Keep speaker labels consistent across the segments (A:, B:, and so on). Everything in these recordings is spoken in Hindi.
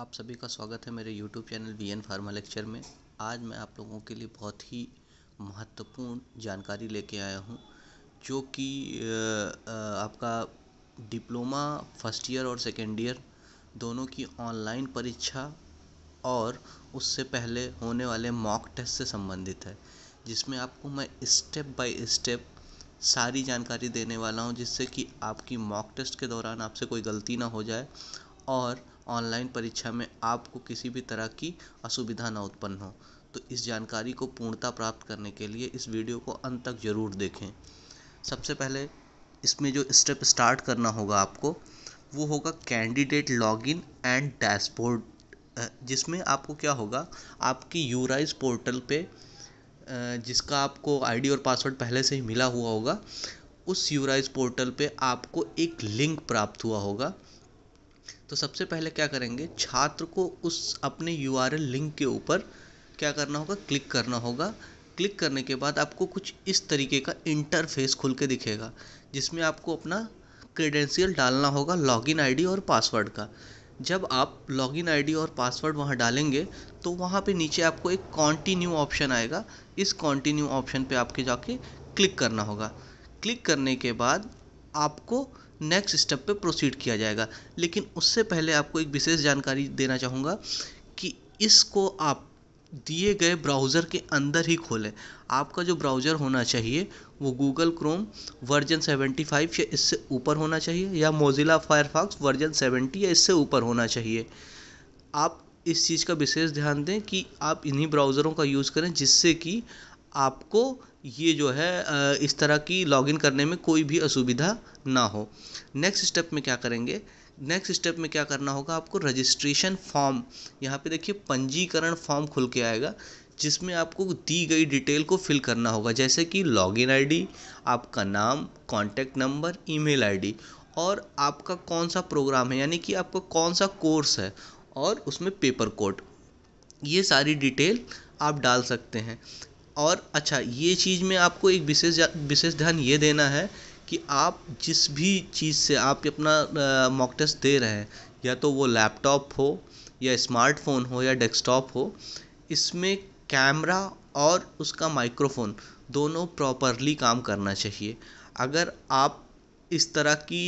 A: आप सभी का स्वागत है मेरे YouTube channel V N pharma lecture में आज मैं आप लोगों के लिए बहुत ही महत्वपूर्ण जानकारी लेके आया हूँ जो कि आपका डिप्लोमा फर्स्ट ईयर और सेकेंड ईयर दोनों की ऑनलाइन परीक्षा और उससे पहले होने वाले मॉक टेस्ट से संबंधित है जिसमें आपको मैं स्टेप बाय स्टेप सारी जानकारी देने वाला हूँ जिससे कि आपकी मॉक टेस्ट के दौरान आपसे कोई गलती ना हो जाए और ऑनलाइन परीक्षा में आपको किसी भी तरह की असुविधा ना उत्पन्न हो तो इस जानकारी को पूर्णता प्राप्त करने के लिए इस वीडियो को अंत तक ज़रूर देखें सबसे पहले इसमें जो स्टेप स्टार्ट करना होगा आपको वो होगा कैंडिडेट लॉगिन एंड डैशबोर्ड जिसमें आपको क्या होगा आपकी यूराइज पोर्टल पे जिसका आपको आईडी और पासवर्ड पहले से ही मिला हुआ होगा उस यूराइज पोर्टल पे आपको एक लिंक प्राप्त हुआ होगा तो सबसे पहले क्या करेंगे छात्र को उस अपने यू आर एल लिंक के ऊपर क्या करना होगा क्लिक करना होगा क्लिक करने के बाद आपको कुछ इस तरीके का इंटरफेस खुल के दिखेगा जिसमें आपको अपना क्रेडेंशियल डालना होगा लॉगिन आईडी और पासवर्ड का जब आप लॉगिन आईडी और पासवर्ड वहाँ डालेंगे तो वहाँ पे नीचे आपको एक कॉन्टिन्यू ऑप्शन आएगा इस कॉन्टिन्यू ऑप्शन पे आपके जाके क्लिक करना होगा क्लिक करने के बाद आपको नेक्स्ट स्टेप पे प्रोसीड किया जाएगा लेकिन उससे पहले आपको एक विशेष जानकारी देना चाहूँगा कि इसको आप दिए गए ब्राउज़र के अंदर ही खोलें आपका जो ब्राउज़र होना चाहिए वो गूगल क्रोम वर्जन 75 या इससे ऊपर होना चाहिए या मोजिला फायरफॉक्स वर्जन 70 या इससे ऊपर होना चाहिए आप इस चीज़ का विशेष ध्यान दें कि आप इन्हीं ब्राउज़रों का यूज़ करें जिससे कि आपको ये जो है इस तरह की लॉगिन करने में कोई भी असुविधा ना हो नेक्स्ट स्टेप में क्या करेंगे नेक्स्ट स्टेप में क्या करना होगा आपको रजिस्ट्रेशन फॉर्म यहाँ पे देखिए पंजीकरण फॉर्म खुल के आएगा जिसमें आपको दी गई डिटेल को फिल करना होगा जैसे कि लॉगिन आईडी, आपका नाम कॉन्टैक्ट नंबर ईमेल आईडी और आपका कौन सा प्रोग्राम है यानी कि आपका कौन सा कोर्स है और उसमें पेपर कोड ये सारी डिटेल आप डाल सकते हैं और अच्छा ये चीज़ में आपको एक विशेष विशेष ध्यान ये देना है कि आप जिस भी चीज़ से आप अपना मॉक टेस्ट दे रहे हैं या तो वो लैपटॉप हो या स्मार्टफ़ोन हो या डेस्कटॉप हो इसमें कैमरा और उसका माइक्रोफ़ोन दोनों प्रॉपरली काम करना चाहिए अगर आप इस तरह की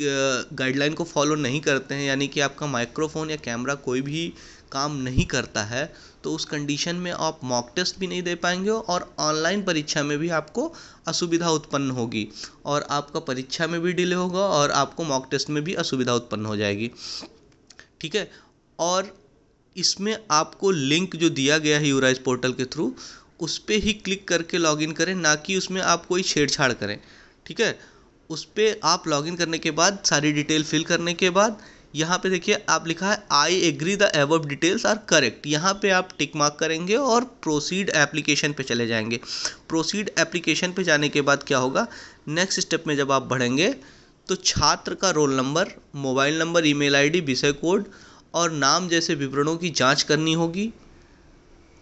A: गाइडलाइन को फॉलो नहीं करते हैं यानी कि आपका माइक्रोफ़ोन या कैमरा कोई भी काम नहीं करता है तो उस कंडीशन में आप मॉक टेस्ट भी नहीं दे पाएंगे और ऑनलाइन परीक्षा में भी आपको असुविधा उत्पन्न होगी और आपका परीक्षा में भी डिले होगा और आपको मॉक टेस्ट में भी असुविधा उत्पन्न हो जाएगी ठीक है और इसमें आपको लिंक जो दिया गया है यूराइज पोर्टल के थ्रू उस पर ही क्लिक करके लॉगिन करें ना कि उसमें आप कोई छेड़छाड़ करें ठीक है उस पर आप लॉगिन करने के बाद सारी डिटेल फिल करने के बाद यहाँ पे देखिए आप लिखा है I agree the above details are correct यहाँ पे आप टिक मार्क करेंगे और प्रोसीड एप्लीकेशन पे चले जाएंगे प्रोसीड एप्लीकेशन पे जाने के बाद क्या होगा नेक्स्ट स्टेप में जब आप बढ़ेंगे तो छात्र का roll number mobile number email mail विषय कोड और नाम जैसे विवरणों की जाँच करनी होगी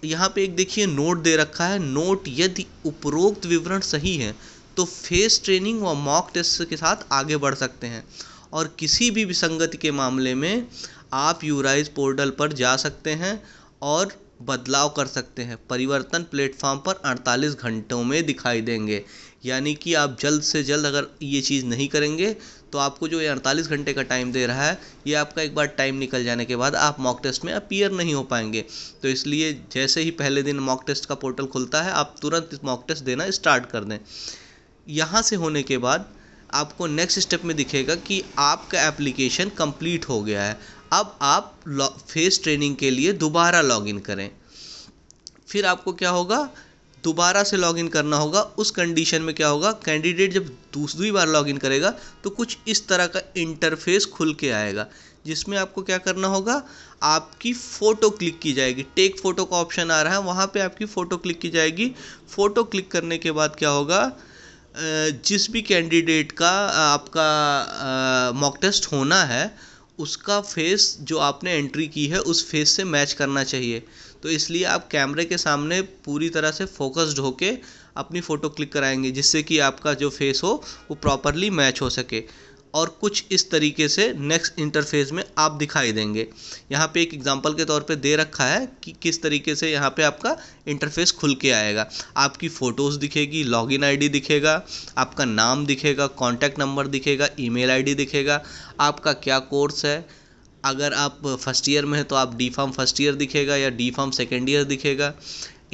A: यहाँ पे एक देखिए नोट दे रखा है नोट यदि उपरोक्त विवरण सही है तो फेस ट्रेनिंग व मॉक टेस्ट के साथ आगे बढ़ सकते हैं और किसी भी विसंगति के मामले में आप यूराइज पोर्टल पर जा सकते हैं और बदलाव कर सकते हैं परिवर्तन प्लेटफॉर्म पर अड़तालीस घंटों में दिखाई देंगे यानी कि आप जल्द से जल्द अगर ये चीज़ नहीं करेंगे तो आपको जो ये अड़तालीस घंटे का टाइम दे रहा है ये आपका एक बार टाइम निकल जाने के बाद आप मॉक टेस्ट में अपीयर नहीं हो पाएंगे तो इसलिए जैसे ही पहले दिन मॉक टेस्ट का पोर्टल खुलता है आप तुरंत मॉक टेस्ट देना स्टार्ट कर दें यहाँ से होने के बाद आपको नेक्स्ट स्टेप में दिखेगा कि आपका एप्लीकेशन कंप्लीट हो गया है अब आप फेस ट्रेनिंग के लिए दोबारा लॉगिन करें फिर आपको क्या होगा दोबारा से लॉगिन करना होगा उस कंडीशन में क्या होगा कैंडिडेट जब दूसरी बार लॉगिन करेगा तो कुछ इस तरह का इंटरफेस खुल के आएगा जिसमें आपको क्या करना होगा आपकी फ़ोटो क्लिक की जाएगी टेक फ़ोटो का ऑप्शन आ रहा है वहाँ पे आपकी फ़ोटो क्लिक की जाएगी फ़ोटो क्लिक करने के बाद क्या होगा जिस भी कैंडिडेट का आपका मॉक टेस्ट होना है उसका फेस जो आपने एंट्री की है उस फेस से मैच करना चाहिए तो इसलिए आप कैमरे के सामने पूरी तरह से फोकस्ड होके अपनी फ़ोटो क्लिक कराएंगे जिससे कि आपका जो फेस हो वो प्रॉपरली मैच हो सके और कुछ इस तरीके से नेक्स्ट इंटरफेस में आप दिखाई देंगे यहाँ पे एक एग्जांपल के तौर पे दे रखा है कि किस तरीके से यहाँ पे आपका इंटरफेस खुल के आएगा आपकी फ़ोटोज़ दिखेगी लॉगिन आईडी दिखेगा आपका नाम दिखेगा कॉन्टैक्ट नंबर दिखेगा ईमेल आईडी दिखेगा आपका क्या कोर्स है अगर आप फर्स्ट ईयर में हैं तो आप डी फार्म फर्स्ट ईयर दिखेगा या डी फॉर्म सेकेंड ईयर दिखेगा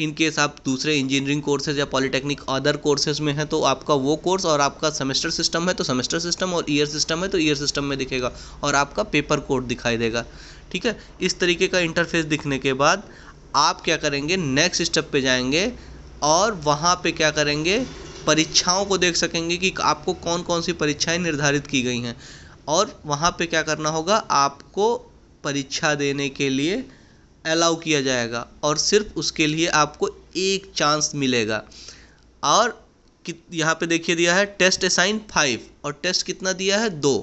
A: इनकेस आप दूसरे इंजीनियरिंग कोर्सेज या पॉलिटेक्निक अदर कोर्सेज में हैं तो आपका वो कोर्स और आपका सेमेस्टर सिस्टम है तो सेमेस्टर सिस्टम और ईयर सिस्टम है तो ईयर सिस्टम में दिखेगा और आपका पेपर कोड दिखाई देगा ठीक है इस तरीके का इंटरफेस दिखने के बाद आप क्या करेंगे नेक्स्ट स्टेप पे जाएंगे और वहाँ पे क्या करेंगे परीक्षाओं को देख सकेंगे कि आपको कौन कौन सी परीक्षाएं निर्धारित की गई हैं और वहाँ पे क्या करना होगा आपको परीक्षा देने के लिए अलाउ किया जाएगा और सिर्फ उसके लिए आपको एक चांस मिलेगा और यहाँ पे देखिए दिया है टेस्ट असाइन फाइव और टेस्ट कितना दिया है दो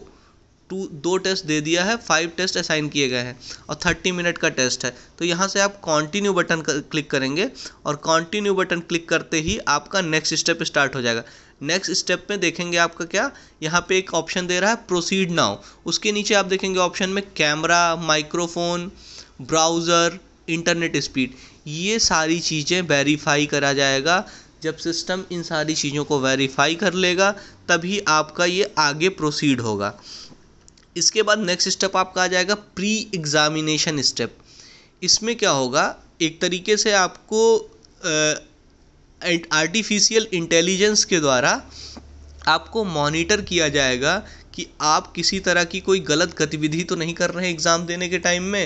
A: टू दो टेस्ट दे दिया है फाइव टेस्ट असाइन किए गए हैं और थर्टी मिनट का टेस्ट है तो यहाँ से आप कॉन्टिन्यू बटन कर, क्लिक करेंगे और कॉन्टिन्यू बटन क्लिक करते ही आपका नेक्स्ट स्टेप स्टार्ट हो जाएगा नेक्स्ट स्टेप में देखेंगे आपका क्या यहाँ पे एक ऑप्शन दे रहा है प्रोसीड नाउ उसके नीचे आप देखेंगे ऑप्शन में camera microphone browser internet speed ये सारी चीज़ें वेरीफाई करा जाएगा जब सिस्टम इन सारी चीज़ों को वेरीफाई कर लेगा तभी आपका ये आगे प्रोसीड होगा इसके बाद नेक्स्ट स्टेप आपका आ जाएगा प्री एग्ज़ामिनेशन स्टेप इसमें क्या होगा एक तरीके से आपको आर्टिफिशियल इंटेलिजेंस के द्वारा आपको मॉनिटर किया जाएगा कि आप किसी तरह की कोई गलत गतिविधि तो नहीं कर रहे एग्ज़ाम देने के टाइम में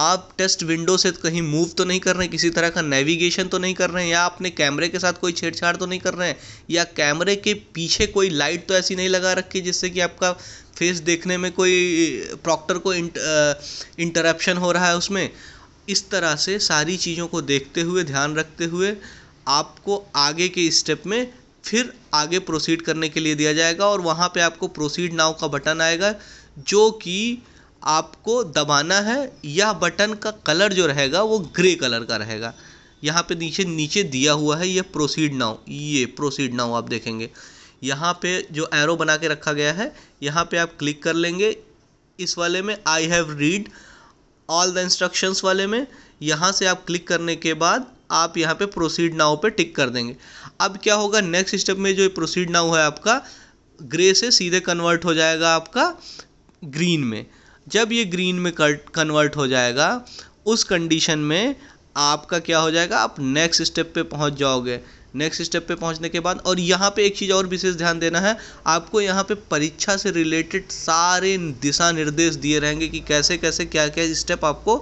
A: आप टेस्ट विंडो से कहीं मूव तो नहीं कर रहे हैं किसी तरह का नेविगेशन तो नहीं कर रहे हैं या अपने कैमरे के साथ कोई छेड़छाड़ तो नहीं कर रहे हैं या कैमरे के पीछे कोई लाइट तो ऐसी नहीं लगा रखी जिससे कि आपका फेस देखने में कोई प्रॉक्टर को इंटरप्शन हो रहा है उसमें इस तरह से सारी चीज़ों को देखते हुए ध्यान रखते हुए आपको आगे के स्टेप में फिर आगे प्रोसीड करने के लिए दिया जाएगा और वहाँ पे आपको प्रोसीड नाव का बटन आएगा जो कि आपको दबाना है यह बटन का कलर जो रहेगा वो ग्रे कलर का रहेगा यहाँ पे नीचे नीचे दिया हुआ है ये प्रोसीड नाउ ये प्रोसीड नाउ आप देखेंगे यहाँ पे जो एरो बना के रखा गया है यहाँ पे आप क्लिक कर लेंगे इस वाले में I have read all the instructions वाले में यहाँ से आप क्लिक करने के बाद आप यहाँ पे प्रोसीड नाउ पे टिक कर देंगे अब क्या होगा नेक्स्ट स्टेप में जो प्रोसीड नाउ है आपका ग्रे से सीधे कन्वर्ट हो जाएगा आपका ग्रीन में जब ये ग्रीन में कन्वर्ट हो जाएगा उस कंडीशन में आपका क्या हो जाएगा आप नेक्स्ट स्टेप पे पहुंच जाओगे नेक्स्ट स्टेप पे पहुंचने के बाद और यहाँ पे एक चीज़ और विशेष ध्यान देना है आपको यहाँ पे परीक्षा से रिलेटेड सारे दिशा निर्देश दिए रहेंगे कि कैसे कैसे क्या क्या स्टेप आपको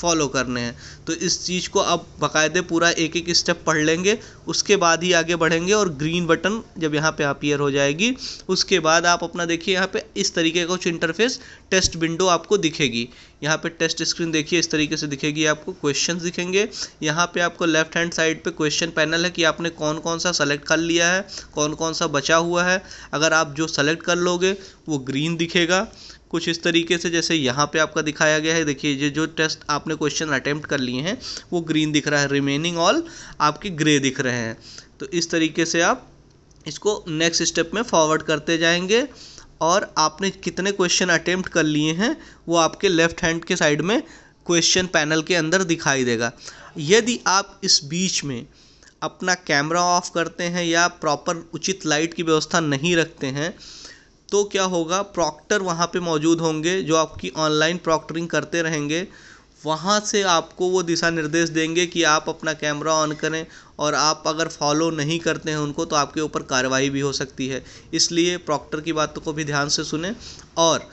A: फॉलो करने हैं तो इस चीज़ को आप बाकायदे पूरा एक एक स्टेप पढ़ लेंगे उसके बाद ही आगे बढ़ेंगे और ग्रीन बटन जब यहाँ पे अपीयर हो जाएगी उसके बाद आप अपना देखिए यहाँ पे इस तरीके का कुछ इंटरफेस टेस्ट विंडो आपको दिखेगी यहाँ पे टेस्ट स्क्रीन देखिए इस तरीके से दिखेगी आपको क्वेश्चन दिखेंगे यहाँ पर आपको लेफ्ट हैंड साइड पर क्वेश्चन पैनल है कि आपने कौन कौन सा सेलेक्ट कर लिया है कौन कौन सा बचा हुआ है अगर आप जो सेलेक्ट कर लोगे वो ग्रीन दिखेगा कुछ इस तरीके से जैसे यहाँ पे आपका दिखाया गया है देखिए ये जो टेस्ट आपने क्वेश्चन अटैम्प्ट कर लिए हैं वो ग्रीन दिख रहा है रिमेनिंग ऑल आपके ग्रे दिख रहे हैं तो इस तरीके से आप इसको नेक्स्ट स्टेप में फॉरवर्ड करते जाएंगे और आपने कितने क्वेश्चन अटैम्प्ट कर लिए हैं वो आपके लेफ्ट हैंड के साइड में क्वेश्चन पैनल के अंदर दिखाई देगा यदि आप इस बीच में अपना कैमरा ऑफ करते हैं या प्रॉपर उचित लाइट की व्यवस्था नहीं रखते हैं तो क्या होगा प्रॉक्टर वहाँ पे मौजूद होंगे जो आपकी ऑनलाइन प्रॉक्टरिंग करते रहेंगे वहाँ से आपको वो दिशा निर्देश देंगे कि आप अपना कैमरा ऑन करें और आप अगर फॉलो नहीं करते हैं उनको तो आपके ऊपर कार्रवाई भी हो सकती है इसलिए प्रॉक्टर की बातों को भी ध्यान से सुने और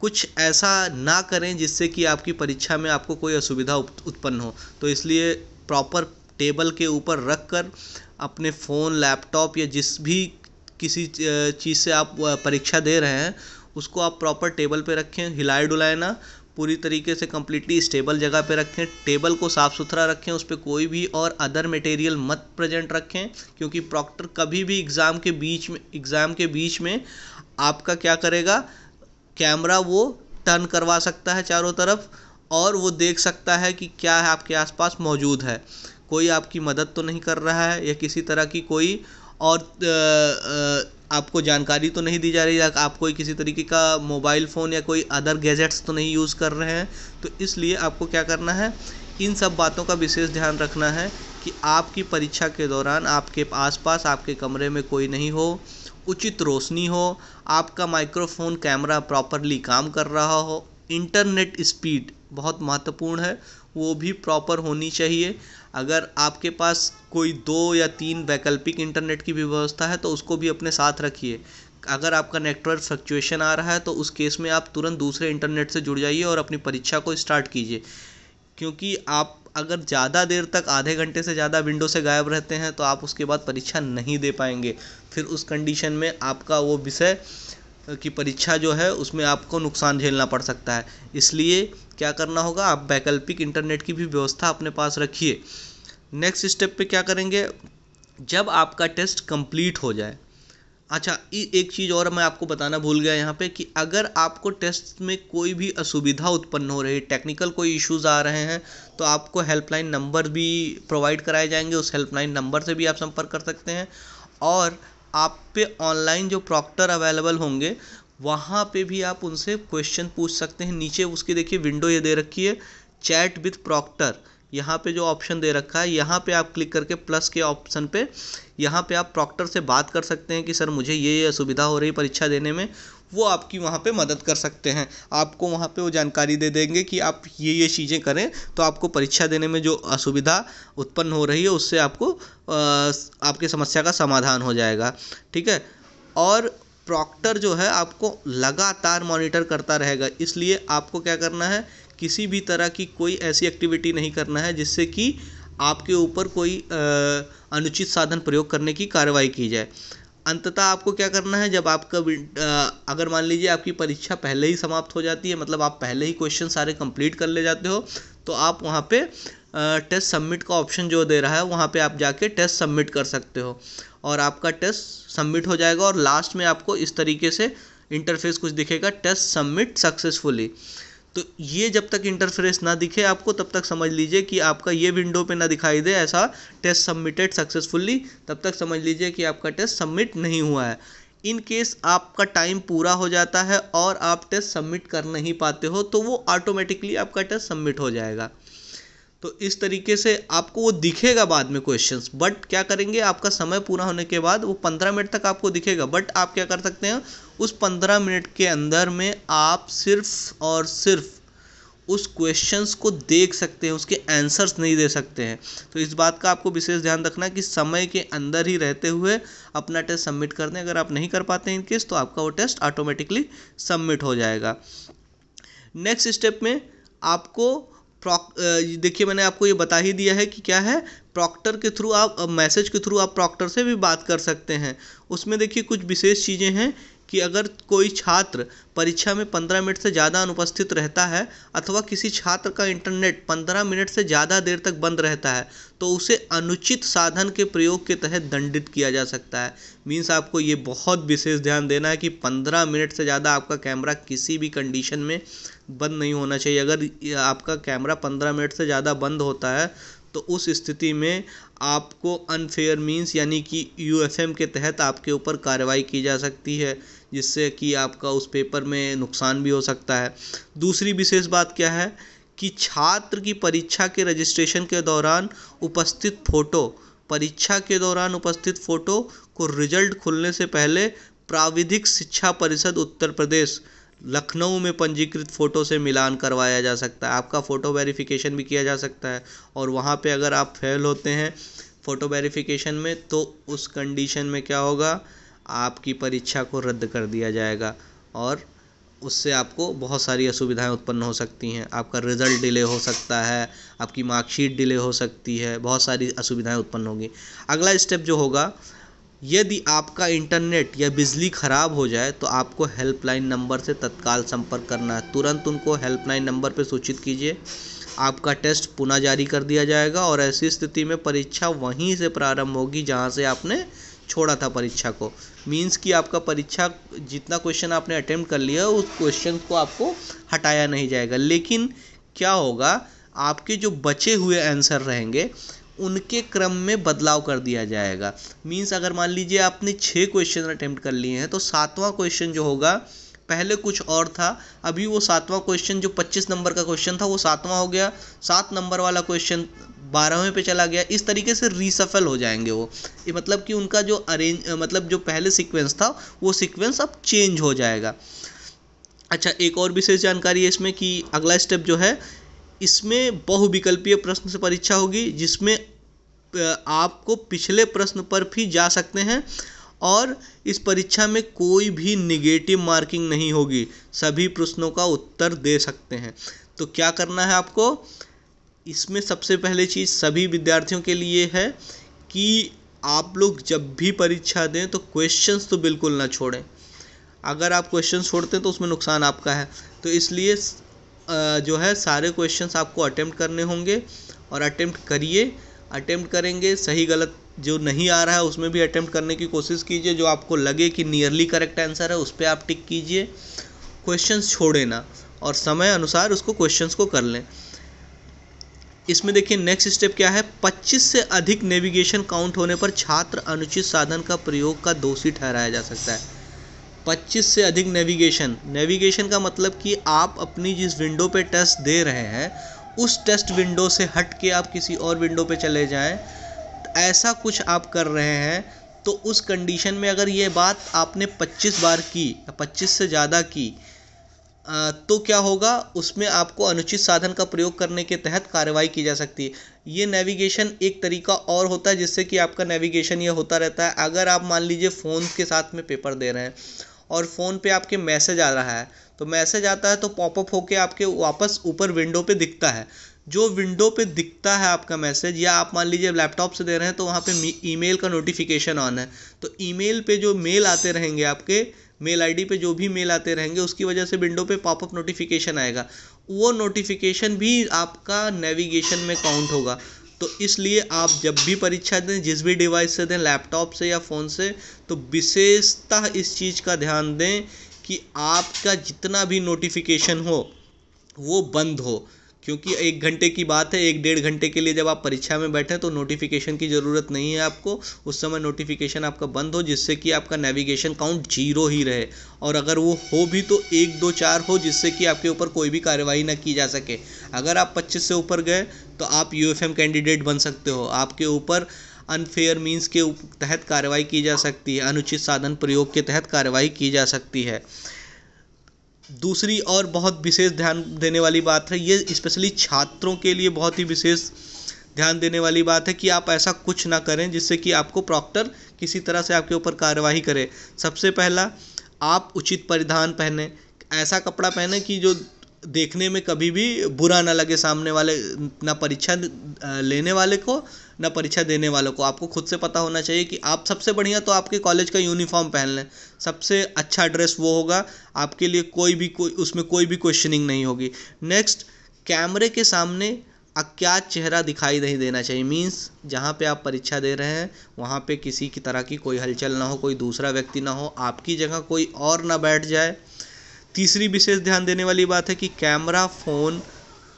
A: कुछ ऐसा ना करें जिससे कि आपकी परीक्षा में आपको कोई असुविधा उत्पन्न हो तो इसलिए प्रॉपर टेबल के ऊपर रख कर अपने फ़ोन लैपटॉप या जिस भी किसी चीज़ से आप परीक्षा दे रहे हैं उसको आप प्रॉपर टेबल पे रखें हिलाए डुलाए ना पूरी तरीके से कम्प्लीटली स्टेबल जगह पे रखें टेबल को साफ़ सुथरा रखें उस पर कोई भी और अदर मटेरियल मत प्रेजेंट रखें क्योंकि प्रॉक्टर कभी भी एग्ज़ाम के बीच में एग्ज़ाम के बीच में आपका क्या करेगा कैमरा वो टर्न करवा सकता है चारों तरफ और वो देख सकता है कि क्या है आपके आसपास मौजूद है कोई आपकी मदद तो नहीं कर रहा है या किसी तरह की कोई और आपको जानकारी तो नहीं दी जा रही आप कोई किसी तरीके का मोबाइल फ़ोन या कोई अदर गैजेट्स तो नहीं यूज़ कर रहे हैं तो इसलिए आपको क्या करना है इन सब बातों का विशेष ध्यान रखना है कि आपकी परीक्षा के दौरान आपके आसपास आपके कमरे में कोई नहीं हो उचित रोशनी हो आपका माइक्रोफोन कैमरा प्रॉपरली काम कर रहा हो इंटरनेट स्पीड बहुत महत्वपूर्ण है वो भी प्रॉपर होनी चाहिए अगर आपके पास कोई दो या तीन वैकल्पिक इंटरनेट की भी व्यवस्था है तो उसको भी अपने साथ रखिए अगर आपका नेटवर्क फ्लक्चुएशन आ रहा है तो उस केस में आप तुरंत दूसरे इंटरनेट से जुड़ जाइए और अपनी परीक्षा को स्टार्ट कीजिए क्योंकि आप अगर ज़्यादा देर तक आधे घंटे से ज़्यादा विंडो से गायब रहते हैं तो आप उसके बाद परीक्षा नहीं दे पाएंगे फिर उस कंडीशन में आपका वो विषय की परीक्षा जो है उसमें आपको नुकसान झेलना पड़ सकता है इसलिए क्या करना होगा आप वैकल्पिक इंटरनेट की भी व्यवस्था अपने पास रखिए नेक्स्ट स्टेप पे क्या करेंगे जब आपका टेस्ट कंप्लीट हो जाए अच्छा एक चीज़ और मैं आपको बताना भूल गया यहाँ पे कि अगर आपको टेस्ट में कोई भी असुविधा उत्पन्न हो रही है टेक्निकल कोई इश्यूज आ रहे हैं तो आपको हेल्पलाइन नंबर भी प्रोवाइड कराए जाएंगे उस हेल्पलाइन नंबर से भी आप संपर्क कर सकते हैं और आप पे ऑनलाइन जो प्रॉक्टर अवेलेबल होंगे वहाँ पे भी आप उनसे क्वेश्चन पूछ सकते हैं नीचे उसकी देखिए विंडो ये दे रखी है चैट विथ प्रॉक्टर यहाँ पे जो ऑप्शन दे रखा है यहाँ पे आप क्लिक करके प्लस के ऑप्शन पे यहाँ पे आप प्रॉक्टर से बात कर सकते हैं कि सर मुझे ये असुविधा हो रही परीक्षा देने में वो आपकी वहाँ पे मदद कर सकते हैं आपको वहाँ पे वो जानकारी दे देंगे कि आप ये ये चीज़ें करें तो आपको परीक्षा देने में जो असुविधा उत्पन्न हो रही है उससे आपको आपकी समस्या का समाधान हो जाएगा ठीक है और प्रॉक्टर जो है आपको लगातार मॉनिटर करता रहेगा इसलिए आपको क्या करना है किसी भी तरह की कोई ऐसी एक्टिविटी नहीं करना है जिससे कि आपके ऊपर कोई अनुचित साधन प्रयोग करने की कार्रवाई की जाए अंततः आपको क्या करना है जब आपका अगर मान लीजिए आपकी परीक्षा पहले ही समाप्त हो जाती है मतलब आप पहले ही क्वेश्चन सारे कंप्लीट कर ले जाते हो तो आप वहाँ पे टेस्ट सबमिट का ऑप्शन जो दे रहा है वहाँ पे आप जाके टेस्ट सबमिट कर सकते हो और आपका टेस्ट सबमिट हो जाएगा और लास्ट में आपको इस तरीके से इंटरफेस कुछ दिखेगा टेस्ट सबमिट सक्सेसफुली तो ये जब तक इंटरफेरेंस ना दिखे आपको तब तक समझ लीजिए कि आपका ये विंडो पे ना दिखाई दे ऐसा टेस्ट सबमिटेड सक्सेसफुली तब तक समझ लीजिए कि आपका टेस्ट सबमिट नहीं हुआ है इन केस आपका टाइम पूरा हो जाता है और आप टेस्ट सबमिट कर नहीं पाते हो तो वो ऑटोमेटिकली आपका टेस्ट सबमिट हो जाएगा तो इस तरीके से आपको वो दिखेगा बाद में क्वेश्चंस बट क्या करेंगे आपका समय पूरा होने के बाद वो पंद्रह मिनट तक आपको दिखेगा बट आप क्या कर सकते हैं उस पंद्रह मिनट के अंदर में आप सिर्फ और सिर्फ उस क्वेश्चंस को देख सकते हैं उसके आंसर्स नहीं दे सकते हैं तो इस बात का आपको विशेष ध्यान रखना कि समय के अंदर ही रहते हुए अपना टेस्ट सबमिट कर दें अगर आप नहीं कर पाते हैं इनकेस तो आपका वो टेस्ट ऑटोमेटिकली सबमिट हो जाएगा नेक्स्ट स्टेप में आपको प्रॉक देखिए मैंने आपको ये बता ही दिया है कि क्या है प्रॉक्टर के थ्रू आप मैसेज के थ्रू आप प्रॉक्टर से भी बात कर सकते हैं उसमें देखिए कुछ विशेष चीज़ें हैं कि अगर कोई छात्र परीक्षा में पंद्रह मिनट से ज़्यादा अनुपस्थित रहता है अथवा किसी छात्र का इंटरनेट पंद्रह मिनट से ज़्यादा देर तक बंद रहता है तो उसे अनुचित साधन के प्रयोग के तहत दंडित किया जा सकता है मीन्स आपको ये बहुत विशेष ध्यान देना है कि पंद्रह मिनट से ज़्यादा आपका कैमरा किसी भी कंडीशन में बंद नहीं होना चाहिए अगर आपका कैमरा पंद्रह मिनट से ज़्यादा बंद होता है तो उस स्थिति में आपको अनफेयर मीन्स यानी कि यू के तहत आपके ऊपर कार्रवाई की जा सकती है जिससे कि आपका उस पेपर में नुकसान भी हो सकता है दूसरी विशेष बात क्या है कि छात्र की परीक्षा के रजिस्ट्रेशन के दौरान उपस्थित फ़ोटो परीक्षा के दौरान उपस्थित फ़ोटो को रिजल्ट खुलने से पहले प्राविधिक शिक्षा परिषद उत्तर प्रदेश लखनऊ में पंजीकृत फ़ोटो से मिलान करवाया जा सकता है आपका फ़ोटो वेरिफिकेशन भी किया जा सकता है और वहाँ पे अगर आप फेल होते हैं फ़ोटो वेरिफिकेशन में तो उस कंडीशन में क्या होगा आपकी परीक्षा को रद्द कर दिया जाएगा और उससे आपको बहुत सारी असुविधाएँ उत्पन्न हो सकती हैं आपका रिज़ल्ट डिले हो सकता है आपकी मार्कशीट डिले हो सकती है बहुत सारी असुविधाएँ उत्पन्न होंगी अगला स्टेप जो होगा यदि आपका इंटरनेट या बिजली ख़राब हो जाए तो आपको हेल्पलाइन नंबर से तत्काल संपर्क करना है तुरंत उनको हेल्पलाइन नंबर पर सूचित कीजिए आपका टेस्ट पुनः जारी कर दिया जाएगा और ऐसी स्थिति में परीक्षा वहीं से प्रारंभ होगी जहाँ से आपने छोड़ा था परीक्षा को मीन्स कि आपका परीक्षा जितना क्वेश्चन आपने अटेम्प्ट कर लिया उस क्वेश्चन को आपको हटाया नहीं जाएगा लेकिन क्या होगा आपके जो बचे हुए आंसर रहेंगे उनके क्रम में बदलाव कर दिया जाएगा मीन्स अगर मान लीजिए आपने छः क्वेश्चन अटेम्प्ट कर लिए हैं तो सातवां क्वेश्चन जो होगा पहले कुछ और था अभी वो सातवां क्वेश्चन जो 25 नंबर का क्वेश्चन था वो सातवां हो गया सात नंबर वाला क्वेश्चन बारहवें पे चला गया इस तरीके से रिसफल हो जाएंगे वो ये मतलब कि उनका जो अरेंज मतलब जो पहले सीक्वेंस था वो सीक्वेंस अब चेंज हो जाएगा अच्छा एक और विशेष जानकारी है इसमें कि अगला स्टेप जो है इसमें बहुविकल्पीय प्रश्न से परीक्षा होगी जिसमें आपको पिछले प्रश्न पर भी जा सकते हैं और इस परीक्षा में कोई भी निगेटिव मार्किंग नहीं होगी सभी प्रश्नों का उत्तर दे सकते हैं तो क्या करना है आपको इसमें सबसे पहले चीज़ सभी विद्यार्थियों के लिए है कि आप लोग जब भी परीक्षा दें तो क्वेश्चंस तो बिल्कुल ना छोड़ें अगर आप क्वेश्चन छोड़ते हैं तो उसमें नुकसान आपका है तो इसलिए जो है सारे क्वेश्चंस आपको अटेम्प्ट करने होंगे और अटेम्प्ट करिए अटेम्प्ट करेंगे सही गलत जो नहीं आ रहा है उसमें भी अटेम्प्ट करने की कोशिश कीजिए जो आपको लगे कि नियरली करेक्ट आंसर है उस पर आप टिक कीजिए क्वेश्चंस छोड़े ना और समय अनुसार उसको क्वेश्चंस को कर लें इसमें देखिए नेक्स्ट स्टेप क्या है 25 से अधिक नेविगेशन काउंट होने पर छात्र अनुचित साधन का प्रयोग का दोषी ठहराया जा सकता है 25 से अधिक नेविगेशन नेविगेशन का मतलब कि आप अपनी जिस विंडो पे टेस्ट दे रहे हैं उस टेस्ट विंडो से हट के आप किसी और विंडो पे चले जाएं ऐसा कुछ आप कर रहे हैं तो उस कंडीशन में अगर ये बात आपने 25 बार की 25 से ज़्यादा की तो क्या होगा उसमें आपको अनुचित साधन का प्रयोग करने के तहत कार्रवाई की जा सकती है ये नेविगेशन एक तरीका और होता है जिससे कि आपका नेविगेशन ये होता रहता है अगर आप मान लीजिए फ़ोन के साथ में पेपर दे रहे हैं और फ़ोन पे आपके मैसेज आ रहा है तो मैसेज आता है तो पॉपअप होके आपके वापस ऊपर विंडो पे दिखता है जो विंडो पे दिखता है आपका मैसेज या आप मान लीजिए लैपटॉप से दे रहे हैं तो वहाँ पे ईमेल का नोटिफिकेशन ऑन है तो ईमेल पे जो मेल आते रहेंगे आपके मेल आईडी पे जो भी मेल आते रहेंगे उसकी वजह से विंडो पे पॉपअप नोटिफिकेशन आएगा वो नोटिफिकेशन भी आपका नेविगेशन में काउंट होगा तो इसलिए आप जब भी परीक्षा दें जिस भी डिवाइस से दें लैपटॉप से या फ़ोन से तो विशेषतः इस चीज़ का ध्यान दें कि आपका जितना भी नोटिफिकेशन हो वो बंद हो क्योंकि एक घंटे की बात है एक डेढ़ घंटे के लिए जब आप परीक्षा में बैठें तो नोटिफिकेशन की ज़रूरत नहीं है आपको उस समय नोटिफिकेशन आपका बंद हो जिससे कि आपका नेविगेशन काउंट जीरो ही रहे और अगर वो हो भी तो एक दो चार हो जिससे कि आपके ऊपर कोई भी कार्रवाई ना की जा सके अगर आप पच्चीस से ऊपर गए तो आप यू कैंडिडेट बन सकते हो आपके ऊपर अनफेयर मीन्स के तहत कार्रवाई की जा सकती है अनुचित साधन प्रयोग के तहत कार्रवाई की जा सकती है दूसरी और बहुत विशेष ध्यान देने वाली बात है ये स्पेशली छात्रों के लिए बहुत ही विशेष ध्यान देने वाली बात है कि आप ऐसा कुछ ना करें जिससे कि आपको प्रॉक्टर किसी तरह से आपके ऊपर कार्रवाई करे सबसे पहला आप उचित परिधान पहने ऐसा कपड़ा पहने कि जो देखने में कभी भी बुरा ना लगे सामने वाले ना परीक्षा लेने वाले को ना परीक्षा देने वालों को आपको खुद से पता होना चाहिए कि आप सबसे बढ़िया तो आपके कॉलेज का यूनिफॉर्म पहन लें सबसे अच्छा ड्रेस वो होगा आपके लिए कोई भी कोई उसमें कोई भी क्वेश्चनिंग नहीं होगी नेक्स्ट कैमरे के सामने क्या चेहरा दिखाई नहीं देना चाहिए मीन्स जहाँ पे आप परीक्षा दे रहे हैं वहाँ पे किसी की तरह की कोई हलचल ना हो कोई दूसरा व्यक्ति ना हो आपकी जगह कोई और ना बैठ जाए तीसरी विशेष ध्यान देने वाली बात है कि कैमरा फ़ोन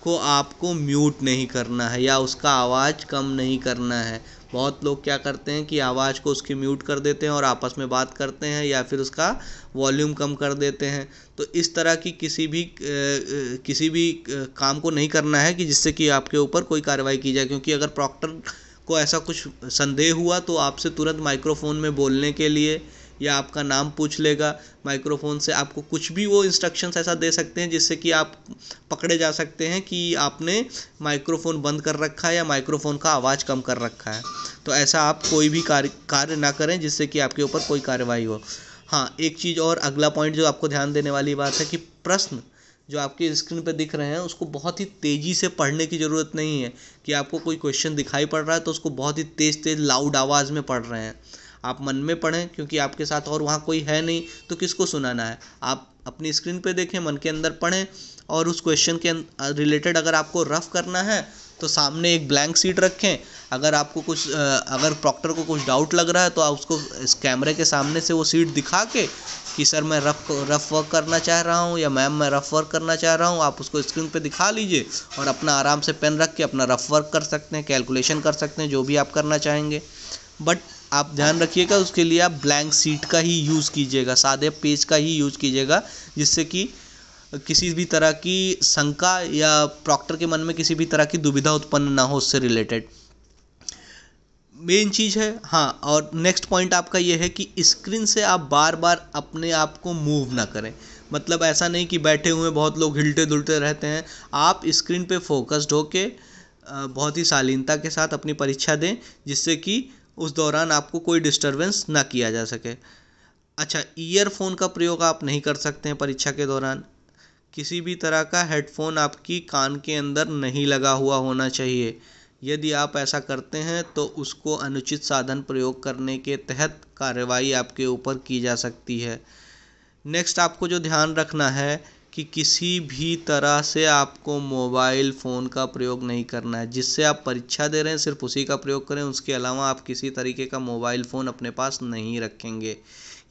A: उसको आपको म्यूट नहीं करना है या उसका आवाज़ कम नहीं करना है बहुत लोग क्या करते हैं कि आवाज़ को उसकी म्यूट कर देते हैं और आपस में बात करते हैं या फिर उसका वॉल्यूम कम कर देते हैं तो इस तरह की किसी भी किसी भी काम को नहीं करना है कि जिससे कि आपके ऊपर कोई कार्रवाई की जाए क्योंकि अगर प्रॉक्टर को ऐसा कुछ संदेह हुआ तो आपसे तुरंत माइक्रोफोन में बोलने के लिए या आपका नाम पूछ लेगा माइक्रोफोन से आपको कुछ भी वो इंस्ट्रक्शंस ऐसा दे सकते हैं जिससे कि आप पकड़े जा सकते हैं कि आपने माइक्रोफोन बंद कर रखा है या माइक्रोफोन का आवाज़ कम कर रखा है तो ऐसा आप कोई भी कार्य कार्य ना करें जिससे कि आपके ऊपर कोई कार्रवाई हो हाँ एक चीज़ और अगला पॉइंट जो आपको ध्यान देने वाली बात है कि प्रश्न जो आपके स्क्रीन पर दिख रहे हैं उसको बहुत ही तेज़ी से पढ़ने की ज़रूरत नहीं है कि आपको कोई क्वेश्चन दिखाई पड़ रहा है तो उसको बहुत ही तेज़ तेज़ लाउड आवाज़ में पढ़ रहे हैं आप मन में पढ़ें क्योंकि आपके साथ और वहाँ कोई है नहीं तो किसको सुनाना है आप अपनी स्क्रीन पे देखें मन के अंदर पढ़ें और उस क्वेश्चन के रिलेटेड अं-, अगर आपको रफ़ करना है तो सामने एक ब्लैंक सीट रखें अगर आपको कुछ अगर प्रॉक्टर को कुछ डाउट लग रहा है तो आप उसको इस कैमरे के सामने से वो सीट दिखा के कि सर मैं रफ रफ वर्क करना चाह रहा हूँ या मैम मैं रफ वर्क करना चाह रहा हूँ आप उसको स्क्रीन पे दिखा लीजिए और अपना आराम से पेन रख के अपना रफ वर्क कर सकते हैं कैलकुलेशन कर सकते हैं जो भी आप करना चाहेंगे बट आप ध्यान रखिएगा उसके लिए आप ब्लैंक सीट का ही यूज़ कीजिएगा सादे पेज का ही यूज़ कीजिएगा जिससे कि किसी भी तरह की शंका या प्रॉक्टर के मन में किसी भी तरह की दुविधा उत्पन्न ना हो उससे रिलेटेड मेन चीज़ है हाँ और नेक्स्ट पॉइंट आपका ये है कि स्क्रीन से आप बार बार अपने आप को मूव ना करें मतलब ऐसा नहीं कि बैठे हुए बहुत लोग हिलते दुलते रहते हैं आप स्क्रीन पे फोकस्ड होके बहुत ही शालीनता के साथ अपनी परीक्षा दें जिससे कि उस दौरान आपको कोई डिस्टर्बेंस ना किया जा सके अच्छा ईयरफ़ोन का प्रयोग आप नहीं कर सकते हैं परीक्षा के दौरान किसी भी तरह का हेडफ़ोन आपकी कान के अंदर नहीं लगा हुआ होना चाहिए यदि आप ऐसा करते हैं तो उसको अनुचित साधन प्रयोग करने के तहत कार्रवाई आपके ऊपर की जा सकती है नेक्स्ट आपको जो ध्यान रखना है कि किसी भी तरह से आपको मोबाइल फ़ोन का प्रयोग नहीं करना है जिससे आप परीक्षा दे रहे हैं सिर्फ उसी का प्रयोग करें उसके अलावा आप किसी तरीके का मोबाइल फ़ोन अपने पास नहीं रखेंगे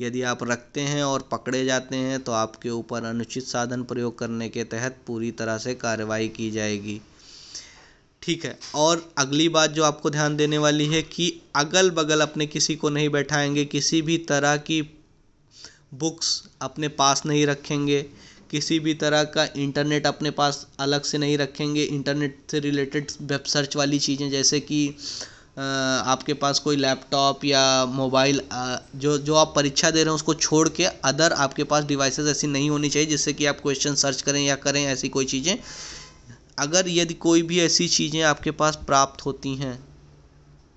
A: यदि आप रखते हैं और पकड़े जाते हैं तो आपके ऊपर अनुचित साधन प्रयोग करने के तहत पूरी तरह से कार्रवाई की जाएगी ठीक है और अगली बात जो आपको ध्यान देने वाली है कि अगल बगल अपने किसी को नहीं बैठाएंगे किसी भी तरह की बुक्स अपने पास नहीं रखेंगे किसी भी तरह का इंटरनेट अपने पास अलग से नहीं रखेंगे इंटरनेट से रिलेटेड वेब सर्च वाली चीज़ें जैसे कि आपके पास कोई लैपटॉप या मोबाइल जो जो आप परीक्षा दे रहे हैं उसको छोड़ के अदर आपके पास डिवाइसेस ऐसी नहीं होनी चाहिए जिससे कि आप क्वेश्चन सर्च करें या करें ऐसी कोई चीज़ें अगर यदि कोई भी ऐसी चीज़ें आपके पास प्राप्त होती हैं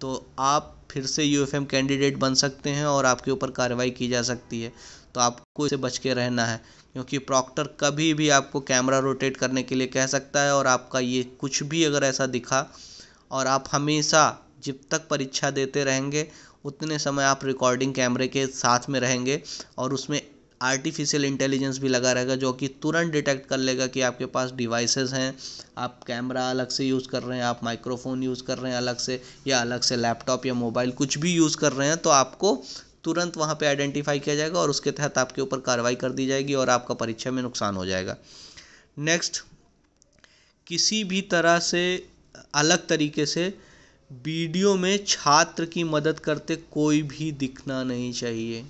A: तो आप फिर से यू कैंडिडेट बन सकते हैं और आपके ऊपर कार्रवाई की जा सकती है तो आपको इसे बच के रहना है क्योंकि प्रॉक्टर कभी भी आपको कैमरा रोटेट करने के लिए कह सकता है और आपका ये कुछ भी अगर ऐसा दिखा और आप हमेशा जब तक परीक्षा देते रहेंगे उतने समय आप रिकॉर्डिंग कैमरे के साथ में रहेंगे और उसमें आर्टिफिशियल इंटेलिजेंस भी लगा रहेगा जो कि तुरंत डिटेक्ट कर लेगा कि आपके पास डिवाइसेस हैं आप कैमरा अलग से यूज़ कर रहे हैं आप माइक्रोफोन यूज़ कर रहे हैं अलग से या अलग से लैपटॉप या मोबाइल कुछ भी यूज़ कर रहे हैं तो आपको तुरंत वहाँ पर आइडेंटिफाई किया जाएगा और उसके तहत आपके ऊपर कार्रवाई कर दी जाएगी और आपका परीक्षा में नुकसान हो जाएगा नेक्स्ट किसी भी तरह से अलग तरीके से वीडियो में छात्र की मदद करते कोई भी दिखना नहीं चाहिए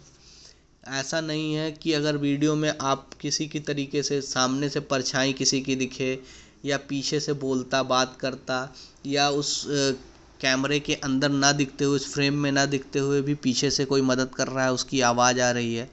A: ऐसा नहीं है कि अगर वीडियो में आप किसी की तरीके से सामने से परछाई किसी की दिखे या पीछे से बोलता बात करता या उस कैमरे के अंदर ना दिखते हुए उस फ्रेम में ना दिखते हुए भी पीछे से कोई मदद कर रहा है उसकी आवाज़ आ रही है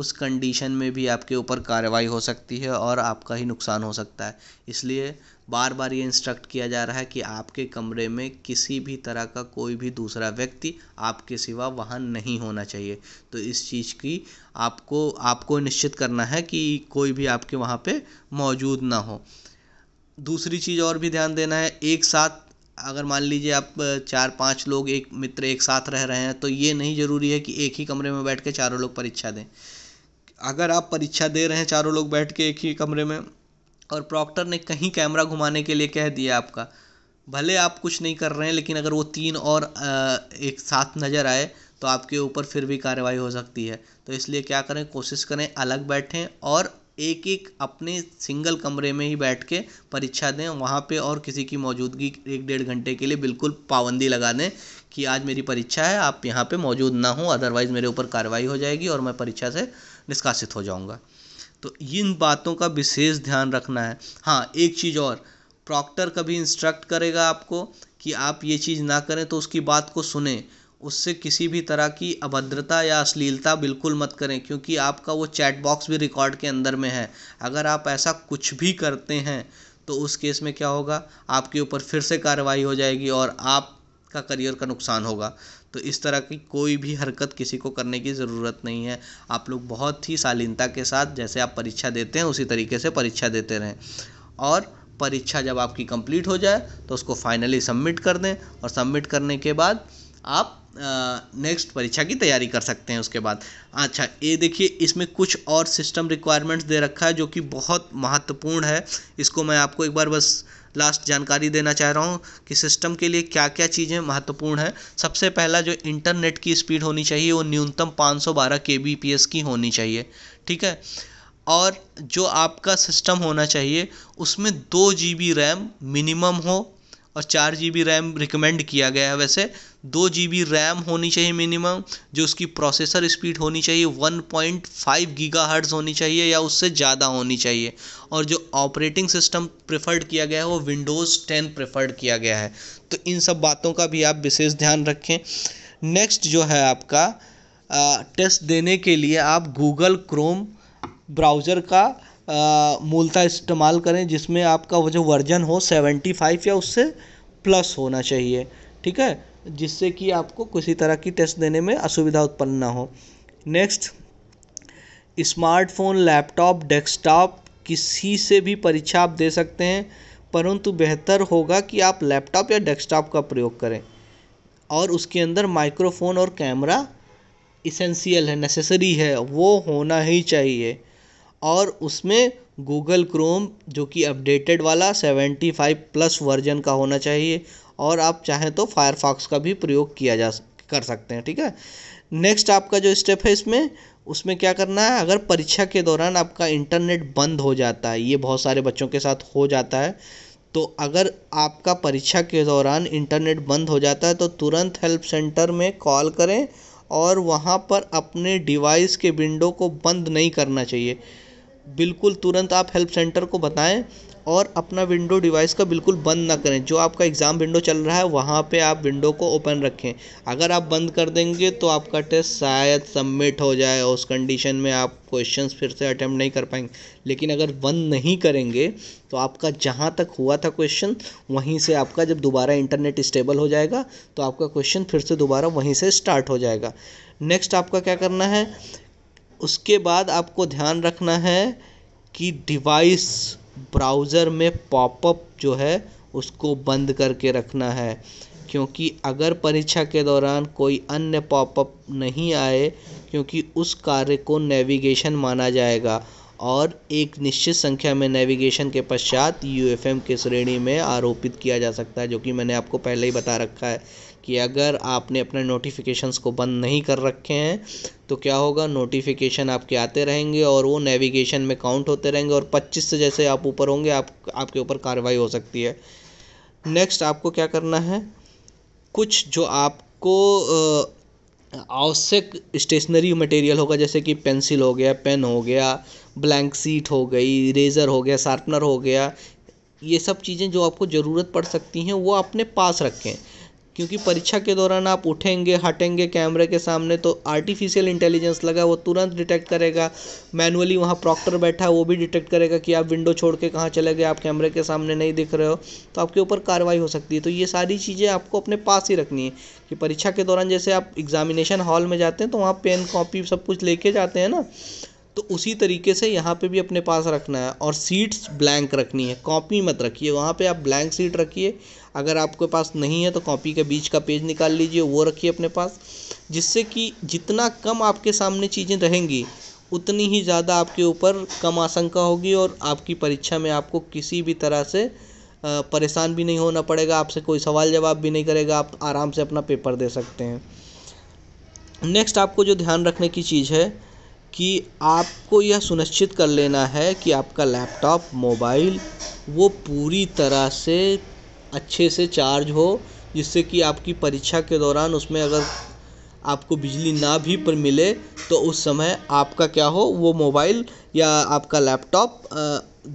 A: उस कंडीशन में भी आपके ऊपर कार्रवाई हो सकती है और आपका ही नुकसान हो सकता है इसलिए बार बार ये इंस्ट्रक्ट किया जा रहा है कि आपके कमरे में किसी भी तरह का कोई भी दूसरा व्यक्ति आपके सिवा वहाँ नहीं होना चाहिए तो इस चीज़ की आपको आपको निश्चित करना है कि कोई भी आपके वहाँ पर मौजूद ना हो दूसरी चीज़ और भी ध्यान देना है एक साथ अगर मान लीजिए आप चार पांच लोग एक मित्र एक साथ रह रहे हैं तो ये नहीं ज़रूरी है कि एक ही कमरे में बैठ के चारों लोग परीक्षा दें अगर आप परीक्षा दे रहे हैं चारों लोग बैठ के एक ही कमरे में और प्रॉक्टर ने कहीं कैमरा घुमाने के लिए कह दिया आपका भले आप कुछ नहीं कर रहे हैं लेकिन अगर वो तीन और एक साथ नज़र आए तो आपके ऊपर फिर भी कार्रवाई हो सकती है तो इसलिए क्या करें कोशिश करें अलग बैठें और एक एक अपने सिंगल कमरे में ही बैठ के परीक्षा दें वहाँ पे और किसी की मौजूदगी एक डेढ़ घंटे के लिए बिल्कुल पाबंदी लगा दें कि आज मेरी परीक्षा है आप यहाँ पे मौजूद ना हो अदरवाइज़ मेरे ऊपर कार्रवाई हो जाएगी और मैं परीक्षा से निष्कासित हो जाऊँगा तो इन बातों का विशेष ध्यान रखना है हाँ एक चीज़ और प्रॉक्टर कभी इंस्ट्रक्ट करेगा आपको कि आप ये चीज़ ना करें तो उसकी बात को सुने उससे किसी भी तरह की अभद्रता या अश्लीलता बिल्कुल मत करें क्योंकि आपका वो चैट बॉक्स भी रिकॉर्ड के अंदर में है अगर आप ऐसा कुछ भी करते हैं तो उस केस में क्या होगा आपके ऊपर फिर से कार्रवाई हो जाएगी और आपका करियर का नुकसान होगा तो इस तरह की कोई भी हरकत किसी को करने की ज़रूरत नहीं है आप लोग बहुत ही शालीनता के साथ जैसे आप परीक्षा देते हैं उसी तरीके से परीक्षा देते रहें और परीक्षा जब आपकी कंप्लीट हो जाए तो उसको फाइनली सबमिट कर दें और सबमिट करने के बाद आप नेक्स्ट परीक्षा की तैयारी कर सकते हैं उसके बाद अच्छा ये देखिए इसमें कुछ और सिस्टम रिक्वायरमेंट्स दे रखा है जो कि बहुत महत्वपूर्ण है इसको मैं आपको एक बार बस लास्ट जानकारी देना चाह रहा हूँ कि सिस्टम के लिए क्या क्या चीज़ें महत्वपूर्ण हैं सबसे पहला जो इंटरनेट की स्पीड होनी चाहिए वो न्यूनतम 512 kbps की होनी चाहिए ठीक है और जो आपका सिस्टम होना चाहिए उसमें दो जी रैम मिनिमम हो और चार जी बी रैम रिकमेंड किया गया है वैसे दो जी बी रैम होनी चाहिए मिनिमम जो उसकी प्रोसेसर स्पीड होनी चाहिए one point five giga hertz होनी चाहिए या उससे ज़्यादा होनी चाहिए और जो ऑपरेटिंग सिस्टम प्रेफर्ड किया गया है वो विंडोज़ टेन प्रेफर्ड किया गया है तो इन सब बातों का भी आप विशेष ध्यान रखें नेक्स्ट जो है आपका टेस्ट देने के लिए आप गूगल क्रोम ब्राउज़र का मूलता इस्तेमाल करें जिसमें आपका वो जो वर्जन हो सेवेंटी फाइव या उससे प्लस होना चाहिए ठीक है जिससे कि आपको किसी तरह की टेस्ट देने में असुविधा उत्पन्न ना हो नेक्स्ट स्मार्टफोन लैपटॉप डेस्कटॉप किसी से भी परीक्षा आप दे सकते हैं परंतु बेहतर होगा कि आप लैपटॉप या डेस्कटॉप का प्रयोग करें और उसके अंदर माइक्रोफोन और कैमरा इसेंशियल है नेसेसरी है वो होना ही चाहिए और उसमें गूगल क्रोम जो कि अपडेटेड वाला सेवेंटी फाइव प्लस वर्जन का होना चाहिए और आप चाहें तो फायरफॉक्स का भी प्रयोग किया जा कर सकते हैं ठीक है नेक्स्ट आपका जो स्टेप है इसमें उसमें क्या करना है अगर परीक्षा के दौरान आपका इंटरनेट बंद हो जाता है ये बहुत सारे बच्चों के साथ हो जाता है तो अगर आपका परीक्षा के दौरान इंटरनेट बंद हो जाता है तो तुरंत हेल्प सेंटर में कॉल करें और वहाँ पर अपने डिवाइस के विंडो को बंद नहीं करना चाहिए बिल्कुल तुरंत आप हेल्प सेंटर को बताएं और अपना विंडो डिवाइस का बिल्कुल बंद ना करें जो आपका एग्ज़ाम विंडो चल रहा है वहाँ पे आप विंडो को ओपन रखें अगर आप बंद कर देंगे तो आपका टेस्ट शायद सबमिट हो जाए उस कंडीशन में आप क्वेश्चन फिर से अटैम्प्ट नहीं कर पाएंगे लेकिन अगर बंद नहीं करेंगे तो आपका जहाँ तक हुआ था क्वेश्चन वहीं से आपका जब दोबारा इंटरनेट स्टेबल हो जाएगा तो आपका क्वेश्चन फिर से दोबारा वहीं से स्टार्ट हो जाएगा नेक्स्ट आपका क्या करना है उसके बाद आपको ध्यान रखना है कि डिवाइस ब्राउज़र में पॉपअप जो है उसको बंद करके रखना है क्योंकि अगर परीक्षा के दौरान कोई अन्य पॉपअप नहीं आए क्योंकि उस कार्य को नेविगेशन माना जाएगा और एक निश्चित संख्या में नेविगेशन के पश्चात यू एफ एम के श्रेणी में आरोपित किया जा सकता है जो कि मैंने आपको पहले ही बता रखा है कि अगर आपने अपने नोटिफिकेशंस को बंद नहीं कर रखे हैं तो क्या होगा नोटिफिकेशन आपके आते रहेंगे और वो नेविगेशन में काउंट होते रहेंगे और 25 से जैसे आप ऊपर होंगे आप आपके ऊपर कार्रवाई हो सकती है नेक्स्ट आपको क्या करना है कुछ जो आपको आवश्यक स्टेशनरी मटेरियल होगा जैसे कि पेंसिल हो गया पेन हो गया ब्लैंक सीट हो गई रेज़र हो गया शार्पनर हो गया ये सब चीज़ें जो आपको ज़रूरत पड़ सकती हैं वो अपने पास रखें क्योंकि परीक्षा के दौरान आप उठेंगे हटेंगे कैमरे के सामने तो आर्टिफिशियल इंटेलिजेंस लगा वो तुरंत डिटेक्ट करेगा मैनुअली वहाँ प्रॉक्टर बैठा है वो भी डिटेक्ट करेगा कि आप विंडो छोड़ के कहाँ चले गए आप कैमरे के सामने नहीं दिख रहे हो तो आपके ऊपर कार्रवाई हो सकती है तो ये सारी चीज़ें आपको अपने पास ही रखनी है कि परीक्षा के दौरान जैसे आप एग्जामिनेशन हॉल में जाते हैं तो वहाँ पेन कॉपी सब कुछ लेके जाते हैं ना तो उसी तरीके से यहाँ पे भी अपने पास रखना है और सीट्स ब्लैंक रखनी है कॉपी मत रखिए वहाँ पे आप ब्लैंक सीट रखिए अगर आपके पास नहीं है तो कॉपी के बीच का पेज निकाल लीजिए वो रखिए अपने पास जिससे कि जितना कम आपके सामने चीज़ें रहेंगी उतनी ही ज़्यादा आपके ऊपर कम आशंका होगी और आपकी परीक्षा में आपको किसी भी तरह से परेशान भी नहीं होना पड़ेगा आपसे कोई सवाल जवाब भी नहीं करेगा आप आराम से अपना पेपर दे सकते हैं नेक्स्ट आपको जो ध्यान रखने की चीज़ है कि आपको यह सुनिश्चित कर लेना है कि आपका लैपटॉप मोबाइल वो पूरी तरह से अच्छे से चार्ज हो जिससे कि आपकी परीक्षा के दौरान उसमें अगर आपको बिजली ना भी पर मिले तो उस समय आपका क्या हो वो मोबाइल या आपका लैपटॉप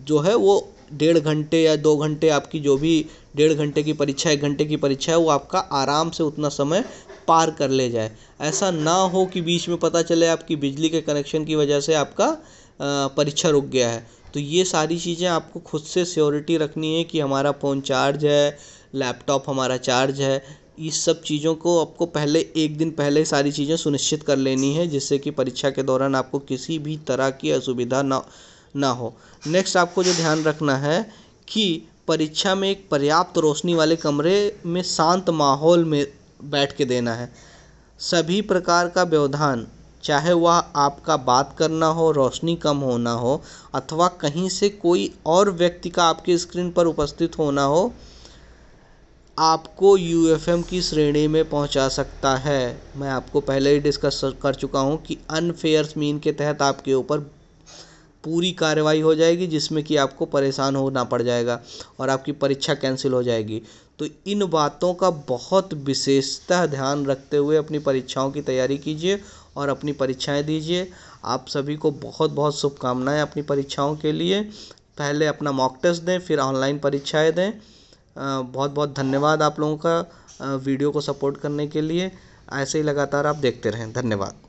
A: जो है वो डेढ़ घंटे या दो घंटे आपकी जो भी डेढ़ घंटे की परीक्षा एक घंटे की परीक्षा है वो आपका आराम से उतना समय पार कर ले जाए ऐसा ना हो कि बीच में पता चले आपकी बिजली के कनेक्शन की वजह से आपका परीक्षा रुक गया है तो ये सारी चीज़ें आपको खुद से स्योरिटी रखनी है कि हमारा फ़ोन चार्ज है लैपटॉप हमारा चार्ज है इस सब चीज़ों को आपको पहले एक दिन पहले सारी चीज़ें सुनिश्चित कर लेनी है जिससे कि परीक्षा के दौरान आपको किसी भी तरह की असुविधा ना ना हो नेक्स्ट आपको जो ध्यान रखना है कि परीक्षा में एक पर्याप्त रोशनी वाले कमरे में शांत माहौल में बैठ के देना है सभी प्रकार का व्यवधान चाहे वह आपका बात करना हो रोशनी कम होना हो अथवा कहीं से कोई और व्यक्ति का आपके स्क्रीन पर उपस्थित होना हो आपको यू एफ एम की श्रेणी में पहुंचा सकता है मैं आपको पहले ही डिस्कस कर चुका हूं कि अनफेयर मीन के तहत आपके ऊपर पूरी कार्रवाई हो जाएगी जिसमें कि आपको परेशान होना पड़ जाएगा और आपकी परीक्षा कैंसिल हो जाएगी तो इन बातों का बहुत विशेषतः ध्यान रखते हुए अपनी परीक्षाओं की तैयारी कीजिए और अपनी परीक्षाएँ दीजिए आप सभी को बहुत बहुत शुभकामनाएँ अपनी परीक्षाओं के लिए पहले अपना मॉक टेस्ट दें फिर ऑनलाइन परीक्षाएँ दें बहुत बहुत धन्यवाद आप लोगों का वीडियो को सपोर्ट करने के लिए ऐसे ही लगातार आप देखते रहें धन्यवाद